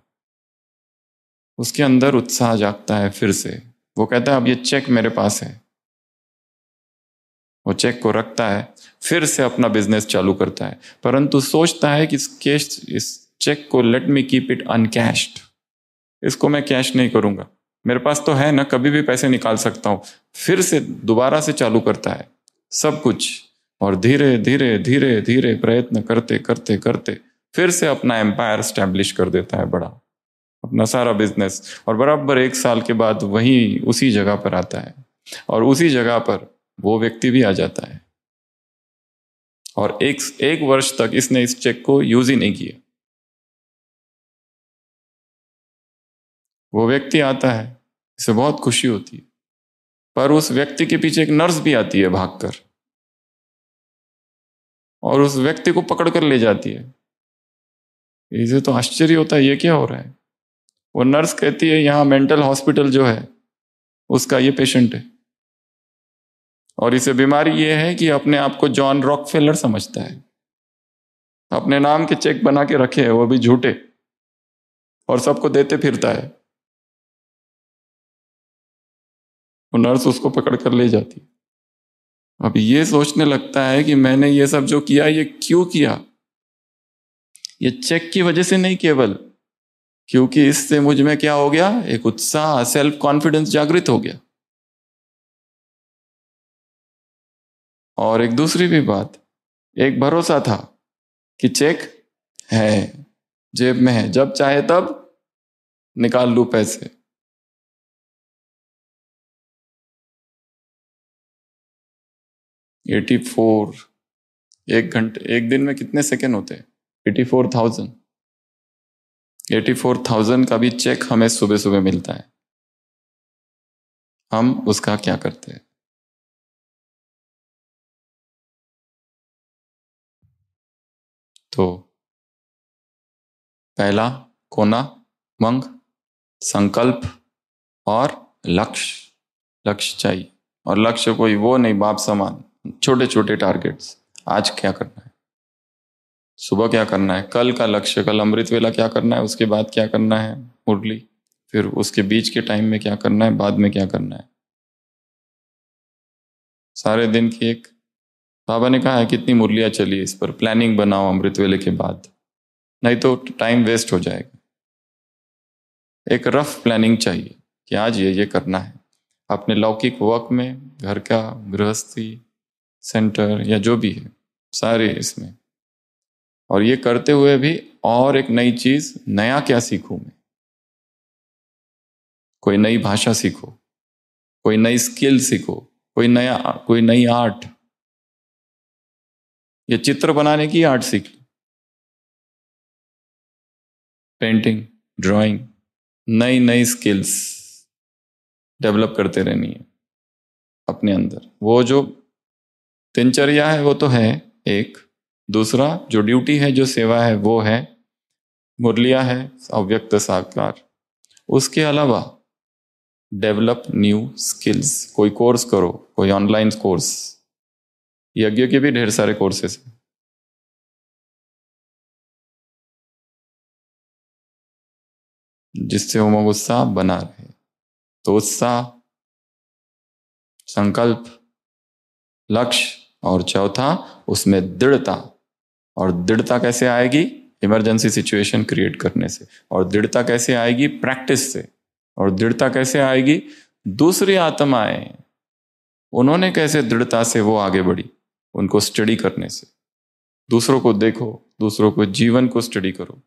उसके अंदर उत्साह जागता है फिर से वो कहता है अब ये चेक मेरे पास है वो चेक को रखता है फिर से अपना बिजनेस चालू करता है परंतु सोचता है कि इस कैश इस चेक को let me keep it uncashed इसको मैं कैश नहीं करूंगा मेरे पास तो है ना कभी भी पैसे निकाल सकता हूं फिर से दोबारा से चालू करता है सब कुछ और धीरे धीरे धीरे धीरे प्रयत्न करते करते करते फिर से अपना एम्पायर स्टैब्लिश कर देता है बड़ा अपना सारा बिजनेस और बराबर एक साल के बाद वही उसी जगह पर आता है और उसी जगह पर वो व्यक्ति भी आ जाता है और एक एक वर्ष तक इसने इस चेक को यूज ही नहीं किया वो व्यक्ति आता है इसे बहुत खुशी होती है पर उस व्यक्ति के पीछे एक नर्स भी आती है भागकर और उस व्यक्ति को पकड़ कर ले जाती है इसे तो आश्चर्य होता है ये क्या हो रहा है वो नर्स कहती है यहां मेंटल हॉस्पिटल जो है उसका ये पेशेंट है और इसे बीमारी ये है कि अपने आप को जॉन रॉक फेलर समझता है अपने नाम के चेक बना के रखे है वो भी झूठे और सबको देते फिरता है वो नर्स उसको पकड़ कर ले जाती अब ये सोचने लगता है कि मैंने ये सब जो किया ये क्यों किया ये चेक की वजह से नहीं केवल क्योंकि इससे मुझ में क्या हो गया एक उत्साह सेल्फ कॉन्फिडेंस जागृत हो गया और एक दूसरी भी बात एक भरोसा था कि चेक है जेब में है जब चाहे तब निकाल लू पैसे एटी फोर एक घंटे एक दिन में कितने सेकेंड होते हैं eighty four thousand eighty four thousand का भी चेक हमें सुबह सुबह मिलता है हम उसका क्या करते हैं तो पहला कोना मंग संकल्प और लक्ष्य लक्ष्य चाहिए और लक्ष्य कोई वो नहीं बाप समान छोटे छोटे टारगेट्स आज क्या करना है सुबह क्या करना है कल का लक्ष्य कल अमृत वेला क्या करना है उसके बाद क्या करना है मुरली फिर उसके बीच के टाइम में क्या करना है बाद में क्या करना है सारे दिन की एक बाबा ने कहा है कितनी मुरलियाँ चलिए इस पर प्लानिंग बनाओ अमृत वेले के बाद नहीं तो टाइम वेस्ट हो जाएगा एक रफ प्लानिंग चाहिए कि आज ये ये करना है अपने लौकिक वर्क में घर का गृहस्थी सेंटर या जो भी है सारे इसमें और ये करते हुए भी और एक नई चीज नया क्या सीखूं मैं कोई नई भाषा सीखो कोई नई स्किल सीखो कोई नया कोई नई आर्ट ये चित्र बनाने की आर्ट सीख लो पेंटिंग ड्राइंग नई नई स्किल्स डेवलप करते रहनी है अपने अंदर वो जो दिनचर्या है वो तो है एक दूसरा जो ड्यूटी है जो सेवा है वो है मुरलिया है अव्यक्त साकार उसके अलावा डेवलप न्यू स्किल्स कोई कोर्स करो कोई ऑनलाइन कोर्स यज्ञ के भी ढेर सारे कोर्सेस हैं जिससे उमंग उत्साह बना रहे तो उत्साह संकल्प लक्ष्य और चौथा उसमें दृढ़ता और दृढ़ता कैसे आएगी इमरजेंसी सिचुएशन क्रिएट करने से और दृढ़ता कैसे आएगी प्रैक्टिस से और दृढ़ता कैसे आएगी दूसरी आत्माएं उन्होंने कैसे दृढ़ता से वो आगे बढ़ी उनको स्टडी करने से दूसरों को देखो दूसरों को जीवन को स्टडी करो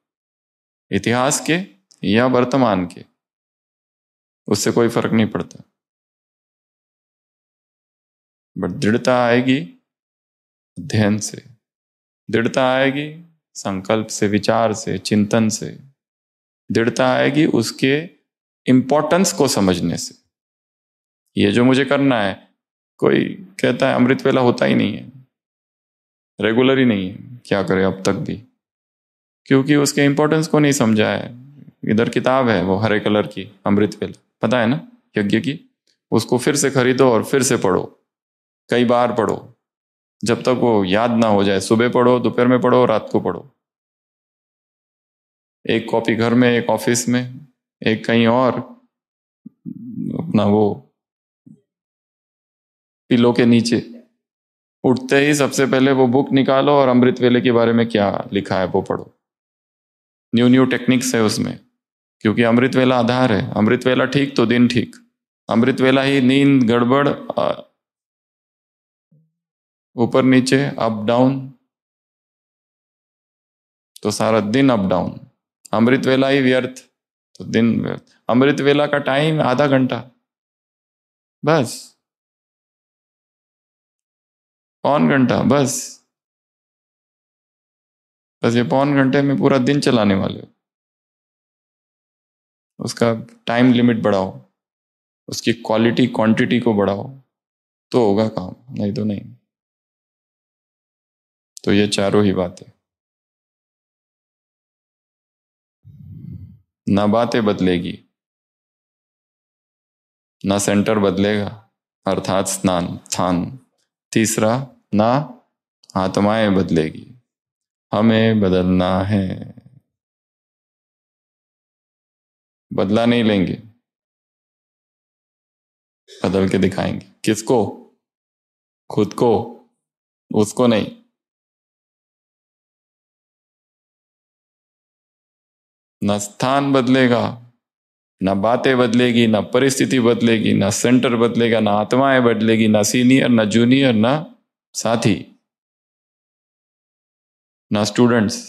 इतिहास के या वर्तमान के उससे कोई फर्क नहीं पड़ता बट दृढ़ता आएगी अध्ययन से दृढ़ता आएगी संकल्प से विचार से चिंतन से दृढ़ता आएगी उसके इम्पोर्टेंस को समझने से ये जो मुझे करना है कोई कहता है अमृत वेला होता ही नहीं है रेगुलर ही नहीं है क्या करे अब तक भी क्योंकि उसके इम्पोर्टेंस को नहीं समझा है इधर किताब है वो हरे कलर की अमृत वेला पता है ना यज्ञ की उसको फिर से खरीदो और फिर से पढ़ो कई बार पढ़ो जब तक वो याद ना हो जाए सुबह पढ़ो दोपहर में पढ़ो रात को पढ़ो एक कॉपी घर में एक ऑफिस में एक कहीं और अपना वो पिलो के नीचे उठते ही सबसे पहले वो बुक निकालो और अमृत वेले के बारे में क्या लिखा है वो पढ़ो न्यू न्यू टेक्निक्स है उसमें क्योंकि अमृत वेला आधार है अमृत वेला ठीक तो दिन ठीक अमृत वेला ही नींद गड़बड़ ऊपर नीचे अप डाउन तो सारा दिन अप डाउन अमृत वेला ही व्यर्थ तो दिन व्यर्थ अमृत वेला का टाइम आधा घंटा बस पौन घंटा बस बस ये पौन घंटे में पूरा दिन चलाने वाले हो उसका टाइम लिमिट बढ़ाओ उसकी क्वालिटी क्वांटिटी को बढ़ाओ तो होगा काम नहीं तो नहीं तो ये चारों ही बातें ना बातें बदलेगी ना सेंटर बदलेगा अर्थात स्नान स्थान तीसरा ना आत्माएं बदलेगी हमें बदलना है बदला नहीं लेंगे बदल के दिखाएंगे किसको खुद को उसको नहीं ना स्थान बदलेगा ना बातें बदलेगी ना परिस्थिति बदलेगी ना सेंटर बदलेगा ना आत्माएं बदलेगी ना सीनियर ना जूनियर ना साथी ना स्टूडेंट्स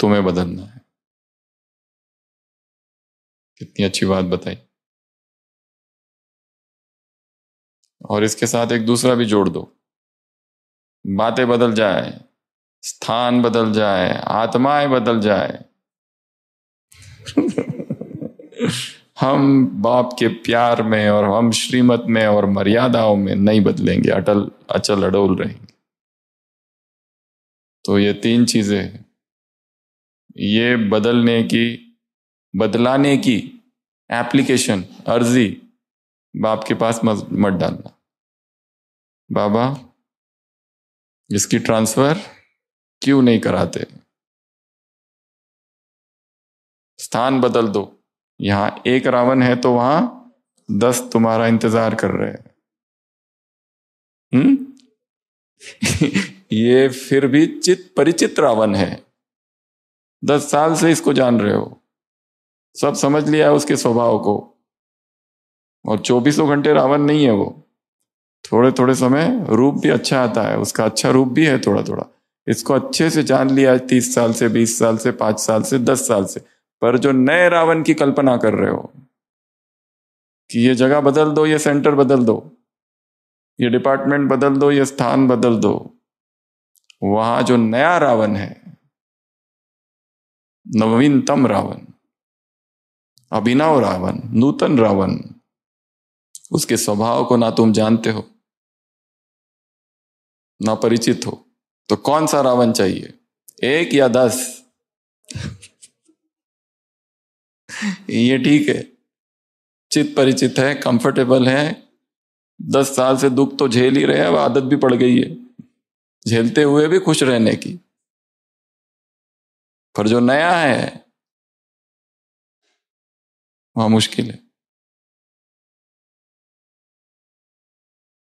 तुम्हें बदलना है कितनी अच्छी बात बताई और इसके साथ एक दूसरा भी जोड़ दो बातें बदल जाए स्थान बदल जाए आत्माएं बदल जाए हम बाप के प्यार में और हम श्रीमत में और मर्यादाओं में नहीं बदलेंगे अटल अचल अडोल रहेंगे तो ये तीन चीजें हैं ये बदलने की बदलाने की एप्लीकेशन अर्जी बाप के पास मत मत डालना बाबा इसकी ट्रांसफर क्यों नहीं कराते स्थान बदल दो यहां एक रावण है तो वहां दस तुम्हारा इंतजार कर रहे हैं हम्म? ये फिर भी चित परिचित रावण है दस साल से इसको जान रहे हो सब समझ लिया है उसके स्वभाव को और चौबीसों घंटे रावण नहीं है वो थोड़े थोड़े समय रूप भी अच्छा आता है उसका अच्छा रूप भी है थोड़ा थोड़ा इसको अच्छे से जान लिया तीस साल से बीस साल से पांच साल से दस साल से पर जो नए रावण की कल्पना कर रहे हो कि ये जगह बदल दो ये सेंटर बदल दो ये डिपार्टमेंट बदल दो ये स्थान बदल दो वहां जो नया रावण है नवीनतम रावण अभिनव रावण नूतन रावण उसके स्वभाव को ना तुम जानते हो ना परिचित हो तो कौन सा रावण चाहिए एक या दस ये ठीक है चित परिचित है कंफर्टेबल है दस साल से दुख तो झेल ही रहे अब आदत भी पड़ गई है झेलते हुए भी खुश रहने की पर जो नया है वह मुश्किल है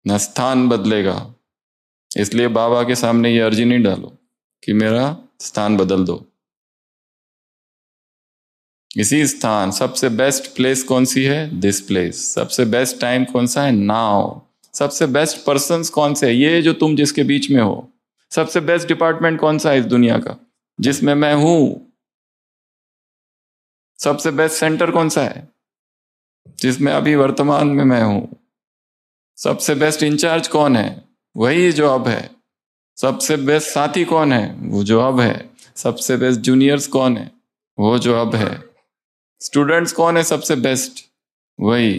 न स्थान बदलेगा इसलिए बाबा के सामने ये अर्जी नहीं डालो कि मेरा स्थान बदल दो इसी स्थान सबसे बेस्ट प्लेस कौन सी है दिस प्लेस सबसे बेस्ट टाइम कौन सा है नाव सबसे बेस्ट पर्सन कौन से है ये जो तुम जिसके बीच में हो सबसे बेस्ट डिपार्टमेंट कौन सा है इस दुनिया का जिसमें मैं हूं सबसे बेस्ट सेंटर कौन सा है जिसमें अभी वर्तमान में मैं हूं सबसे बेस्ट इंचार्ज कौन है वही जॉब है सबसे बेस्ट साथी कौन है वो जॉब है सबसे बेस्ट जूनियर्स कौन है वो जॉब है स्टूडेंट्स कौन है सबसे बेस्ट वही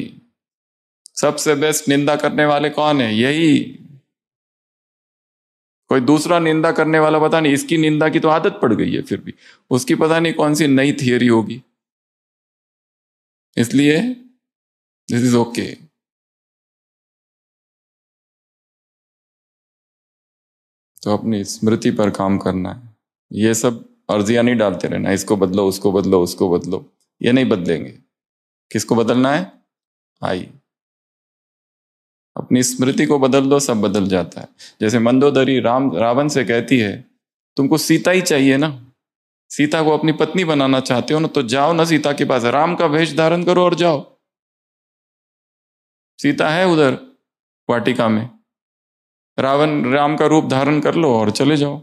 सबसे बेस्ट निंदा करने वाले कौन है यही कोई दूसरा निंदा करने वाला पता नहीं इसकी निंदा की तो आदत पड़ गई है फिर भी उसकी पता नहीं कौन सी नई थियोरी होगी इसलिए दिस इज ओके तो अपनी स्मृति पर काम करना है ये सब अर्जियां नहीं डालते रहना इसको बदलो उसको बदलो उसको बदलो ये नहीं बदलेंगे किसको बदलना है आई अपनी स्मृति को बदल दो सब बदल जाता है जैसे मंदोदरी राम रावण से कहती है तुमको सीता ही चाहिए ना सीता को अपनी पत्नी बनाना चाहते हो ना तो जाओ ना सीता के पास राम का वेश धारण करो और जाओ सीता है उधर वाटिका में रावण राम का रूप धारण कर लो और चले जाओ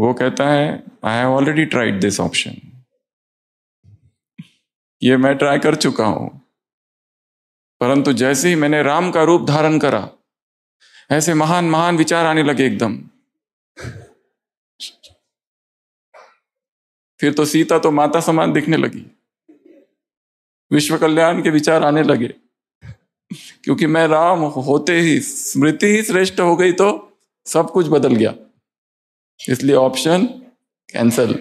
वो कहता है I have already tried this option ये मैं ट्राई कर चुका हूं परंतु जैसे ही मैंने राम का रूप धारण करा ऐसे महान महान विचार आने लगे एकदम फिर तो सीता तो माता समान दिखने लगी विश्व कल्याण के विचार आने लगे क्योंकि मैं राम होते ही स्मृति ही श्रेष्ठ हो गई तो सब कुछ बदल गया इसलिए ऑप्शन कैंसल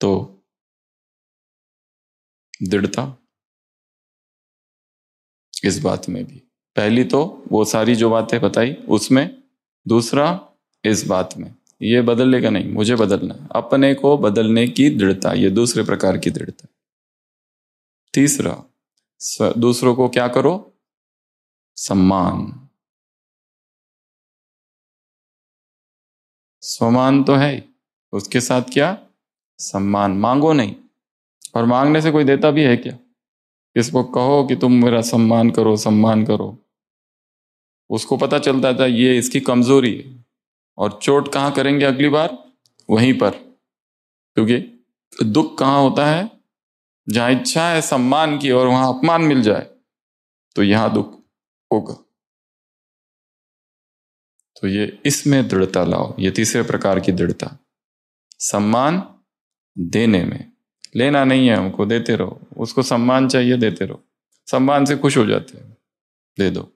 तो दृढ़ता इस बात में भी पहली तो वो सारी जो बातें बताई उसमें दूसरा इस बात में ये बदलने का नहीं मुझे बदलना अपने को बदलने की दृढ़ता ये दूसरे प्रकार की दृढ़ता तीसरा दूसरों को क्या करो सम्मान सम्मान तो है उसके साथ क्या सम्मान मांगो नहीं और मांगने से कोई देता भी है क्या किसको कहो कि तुम मेरा सम्मान करो सम्मान करो उसको पता चलता था ये इसकी कमजोरी है और चोट कहाँ करेंगे अगली बार वहीं पर क्योंकि दुख कहाँ होता है जहां इच्छा है सम्मान की और वहां अपमान मिल जाए तो यहां दुख होगा तो ये इसमें दृढ़ता लाओ ये तीसरे प्रकार की दृढ़ता सम्मान देने में लेना नहीं है हमको देते रहो उसको सम्मान चाहिए देते रहो सम्मान से खुश हो जाते हैं दे दो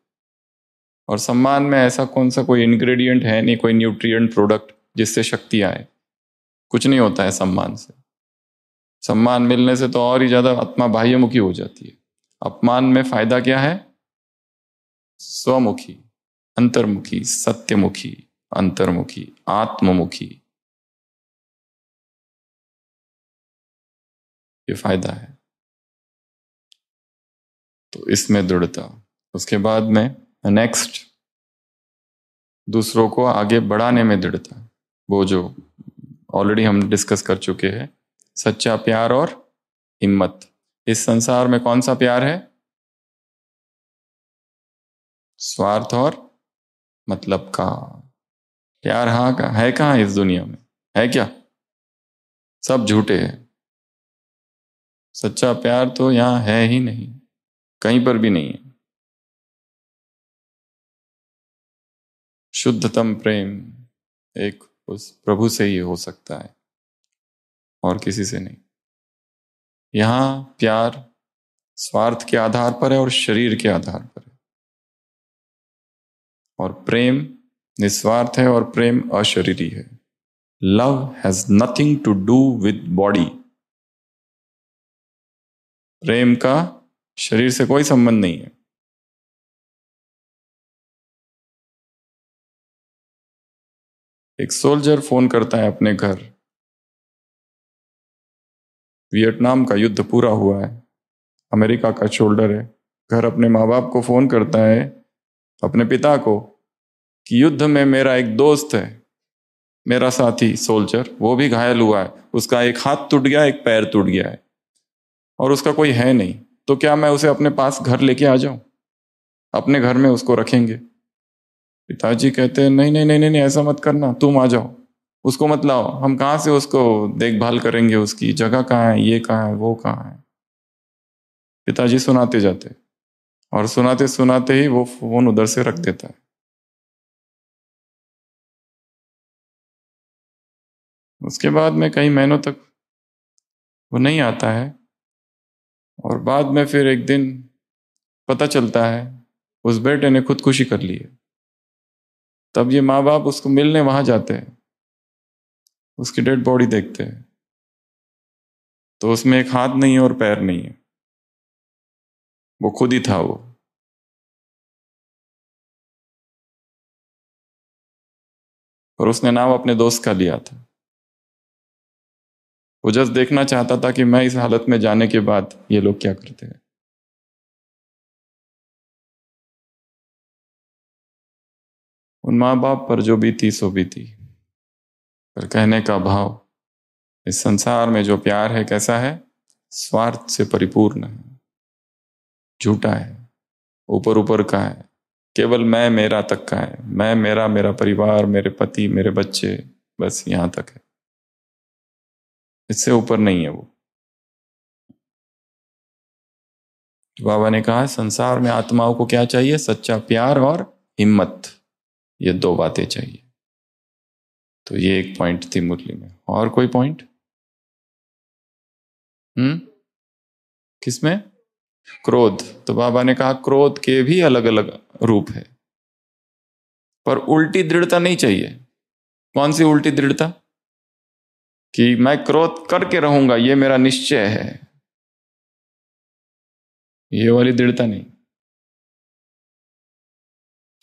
और सम्मान में ऐसा कौन सा कोई इंग्रेडिएंट है नहीं कोई न्यूट्रिएंट प्रोडक्ट जिससे शक्ति आए कुछ नहीं होता है सम्मान से सम्मान मिलने से तो और ही ज़्यादा आत्मा बाह्यमुखी हो जाती है अपमान में फायदा क्या है स्वमुखी अंतर्मुखी सत्यमुखी अंतर्मुखी आत्ममुखी ये फायदा है तो इसमें दृढ़ता उसके बाद में नेक्स्ट दूसरों को आगे बढ़ाने में दृढ़ता वो जो ऑलरेडी हम डिस्कस कर चुके हैं सच्चा प्यार और हिम्मत इस संसार में कौन सा प्यार है स्वार्थ और मतलब का प्यार हाँ का है कहाँ इस दुनिया में है क्या सब झूठे हैं सच्चा प्यार तो यहाँ है ही नहीं कहीं पर भी नहीं है शुद्धतम प्रेम एक उस प्रभु से ही हो सकता है और किसी से नहीं यहां प्यार स्वार्थ के आधार पर है और शरीर के आधार पर है और प्रेम निस्वार्थ है और प्रेम अशरीरी है love has nothing to do with body प्रेम का शरीर से कोई संबंध नहीं है एक सोल्जर फोन करता है अपने घर वियतनाम का युद्ध पूरा हुआ है अमेरिका का शोल्डर है घर अपने माँ बाप को फोन करता है अपने पिता को कि युद्ध में मेरा एक दोस्त है मेरा साथी सोल्जर वो भी घायल हुआ है उसका एक हाथ टूट गया एक पैर टूट गया है और उसका कोई है नहीं तो क्या मैं उसे अपने पास घर लेके आ जाऊं अपने घर में उसको रखेंगे पिताजी कहते हैं नहीं नहीं नहीं नहीं ऐसा मत करना तुम आ जाओ उसको मत लाओ हम कहाँ से उसको देखभाल करेंगे उसकी जगह कहाँ है ये कहाँ है वो कहाँ है पिताजी सुनाते जाते और सुनाते सुनाते ही वो फोन उधर से रख देता है उसके बाद में कई महीनों तक वो नहीं आता है और बाद में फिर एक दिन पता चलता है उस बेटे ने खुदकुशी कर ली है तब ये माँ बाप उसको मिलने वहां जाते हैं उसकी डेड बॉडी देखते हैं तो उसमें एक हाथ नहीं है और पैर नहीं है वो खुद ही था वो और उसने नाम अपने दोस्त का लिया था वो जस्ट देखना चाहता था कि मैं इस हालत में जाने के बाद ये लोग क्या करते हैं उन माँ बाप पर जो बीती सो बीती पर कहने का भाव इस संसार में जो प्यार है कैसा है स्वार्थ से परिपूर्ण है झूठा है ऊपर ऊपर का है केवल मैं मेरा तक का है मैं मेरा मेरा परिवार मेरे पति मेरे बच्चे बस यहां तक है इससे ऊपर नहीं है वो बाबा ने कहा संसार में आत्माओं को क्या चाहिए सच्चा प्यार और हिम्मत ये दो बातें चाहिए तो ये एक पॉइंट थी मुरली में और कोई पॉइंट हम्म किसमें क्रोध तो बाबा ने कहा क्रोध के भी अलग अलग रूप है पर उल्टी दृढ़ता नहीं चाहिए कौन सी उल्टी दृढ़ता कि मैं क्रोध करके रहूंगा ये मेरा निश्चय है ये वाली दृढ़ता नहीं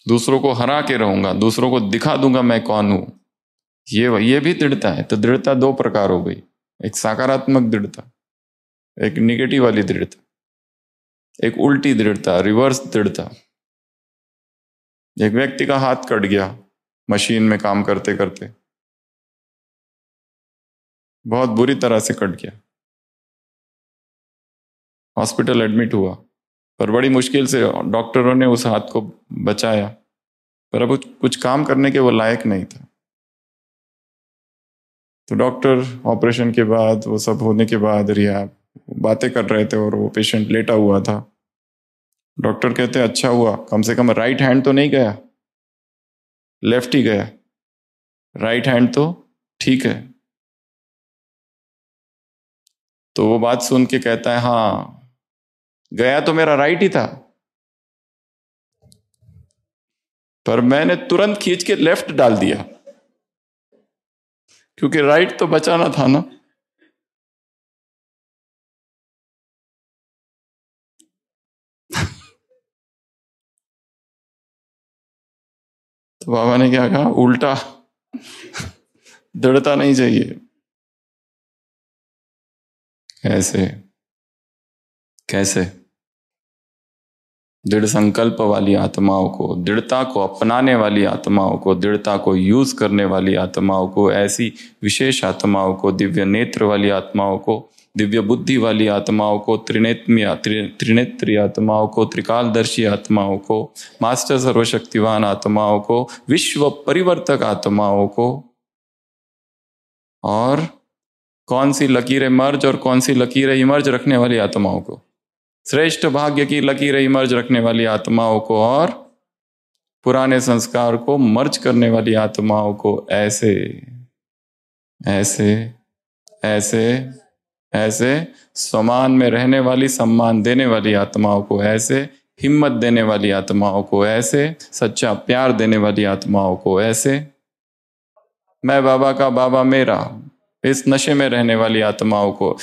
दूसरों को हरा के रहूंगा दूसरों को दिखा दूंगा मैं कौन हूं ये ये भी दृढ़ता है तो दृढ़ता दो प्रकार हो गई एक सकारात्मक दृढ़ता एक निगेटिव वाली दृढ़ता एक उल्टी दृढ़ता रिवर्स दृढ़ता एक व्यक्ति का हाथ कट गया मशीन में काम करते करते बहुत बुरी तरह से कट गया हॉस्पिटल एडमिट हुआ पर बड़ी मुश्किल से डॉक्टरों ने उस हाथ को बचाया पर अब कुछ काम करने के वो लायक नहीं था तो डॉक्टर ऑपरेशन के बाद वो सब होने के बाद रिया बातें कर रहे थे और वो पेशेंट लेटा हुआ था डॉक्टर कहते अच्छा हुआ कम से कम राइट हैंड तो नहीं गया लेफ्ट ही गया राइट हैंड तो ठीक है तो वो बात सुन के कहता है हाँ गया तो मेरा राइट ही था पर मैंने तुरंत खींच के लेफ्ट डाल दिया क्योंकि राइट तो बचाना था ना तो बाबा ने क्या कहा उल्टा दृढ़ता नहीं चाहिए ऐसे कैसे दृढ़ संकल्प वाली आत्माओं को दृढ़ता को अपनाने वाली आत्माओं को दृढ़ता को यूज करने वाली आत्माओं को ऐसी विशेष आत्माओं को दिव्य नेत्र वाली आत्माओं को दिव्य बुद्धि वाली आत्माओं को त्रिनेत्म्य त्रिनेत्री आत्माओं को त्रिकालदर्शी आत्माओं को मास्टर सर्वशक्तिवान आत्माओं को विश्व परिवर्तक आत्माओं को और कौन सी लकीरें मर्ज और कौन सी लकीरें इमर्ज रखने वाली आत्माओं को श्रेष्ठ भाग्य की लकीरें मर्ज रखने वाली आत्माओं को और पुराने संस्कार को मर्ज करने वाली आत्माओं को ऐसे ऐसे ऐसे ऐसे समान में रहने वाली सम्मान देने वाली आत्माओं को ऐसे हिम्मत देने वाली आत्माओं को ऐसे सच्चा प्यार देने वाली आत्माओं को ऐसे मैं बाबा का बाबा मेरा इस नशे में रहने वाली आत्माओं को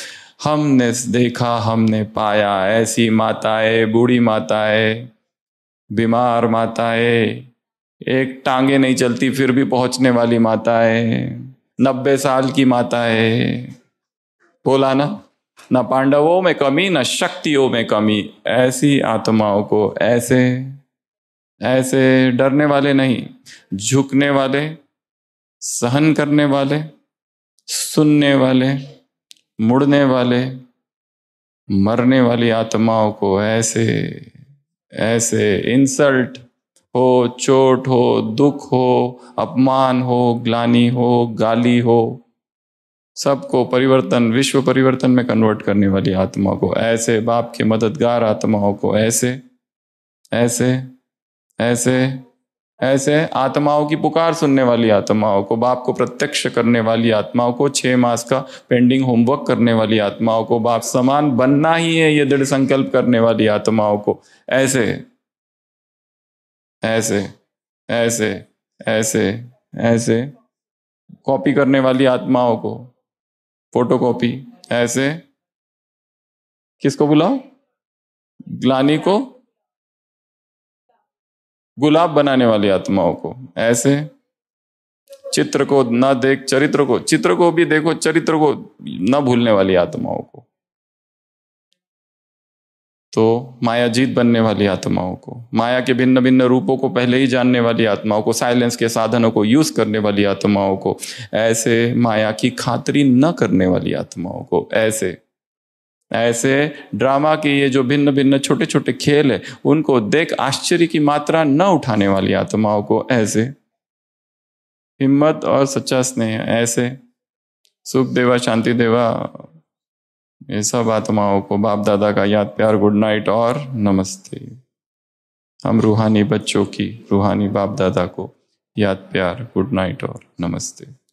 हमने देखा हमने पाया ऐसी माताएं बूढ़ी माताएं बीमार माताएं एक टांगे नहीं चलती फिर भी पहुंचने वाली माताएं नब्बे साल की माताएं बोला ना न पांडवों में कमी न शक्तियों में कमी ऐसी आत्माओं को ऐसे ऐसे डरने वाले नहीं झुकने वाले सहन करने वाले सुनने वाले मुड़ने वाले मरने वाली आत्माओं को ऐसे ऐसे इंसल्ट हो चोट हो दुख हो अपमान हो ग्लानी हो गाली हो सबको परिवर्तन विश्व परिवर्तन में कन्वर्ट करने वाली आत्मा को ऐसे बाप के मददगार आत्माओं को ऐसे ऐसे ऐसे ऐसे आत्माओं की पुकार सुनने वाली आत्माओं को बाप को प्रत्यक्ष करने वाली आत्माओं को छः मास का पेंडिंग होमवर्क करने वाली आत्माओं को बाप समान बनना ही है ये दृढ़ संकल्प करने वाली आत्माओं को ऐसे ऐसे ऐसे ऐसे ऐसे कॉपी करने वाली आत्माओं को फोटो कॉपी ऐसे किसको बुलाओ ग्लानी को गुलाब बनाने वाली आत्माओं को ऐसे चित्र को ना देख चरित्र को चित्र को भी देखो चरित्र को ना भूलने वाली आत्माओं को तो माया जीत बनने वाली आत्माओं को माया के भिन्न भिन्न रूपों को पहले ही जानने वाली आत्माओं को साइलेंस के साधनों को यूज करने वाली आत्माओं को ऐसे माया की खातरी न करने वाली आत्माओं को ऐसे ऐसे ड्रामा के ये जो भिन्न भिन्न छोटे छोटे खेल है उनको देख आश्चर्य की मात्रा न उठाने वाली आत्माओं को ऐसे हिम्मत और सच्चा स्नेह ऐसे सुख देवा शांति देवा ये सब आत्माओं को बाप दादा का याद प्यार गुड नाइट और नमस्ते हम रूहानी बच्चों की रूहानी बाप दादा को याद प्यार गुड नाइट और नमस्ते